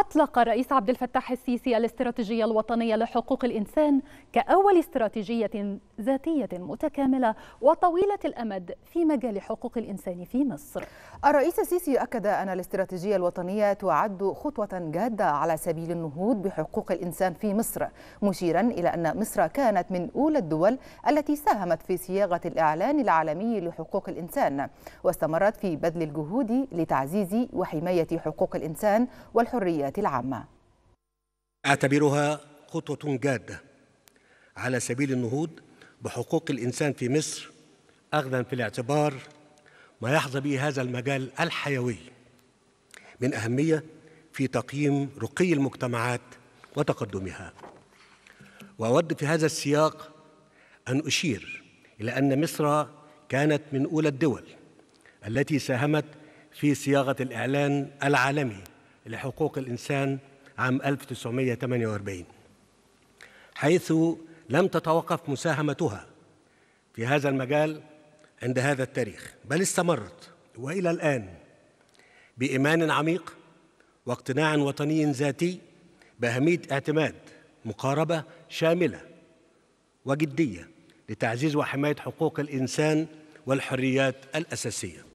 أطلق الرئيس عبد الفتاح السيسي الاستراتيجية الوطنية لحقوق الإنسان كأول استراتيجية ذاتية متكاملة وطويلة الأمد في مجال حقوق الإنسان في مصر. الرئيس السيسي أكد أن الاستراتيجية الوطنية تعد خطوة جادة على سبيل النهوض بحقوق الإنسان في مصر، مشيرا إلى أن مصر كانت من أولى الدول التي ساهمت في صياغة الإعلان العالمي لحقوق الإنسان، واستمرت في بذل الجهود لتعزيز وحماية حقوق الإنسان والحرية الحياة العامة أعتبرها خطوة جادة على سبيل النهوض بحقوق الإنسان في مصر أخذا في الاعتبار ما يحظى به هذا المجال الحيوي من أهمية في تقييم رقي المجتمعات وتقدمها وأود في هذا السياق أن أشير إلى أن مصر كانت من أولى الدول التي ساهمت في صياغة الإعلان العالمي لحقوق الإنسان عام 1948 حيث لم تتوقف مساهمتها في هذا المجال عند هذا التاريخ بل استمرت والى الان بايمان عميق واقتناع وطني ذاتي باهميه اعتماد مقاربه شامله وجديه لتعزيز وحمايه حقوق الانسان والحريات الاساسيه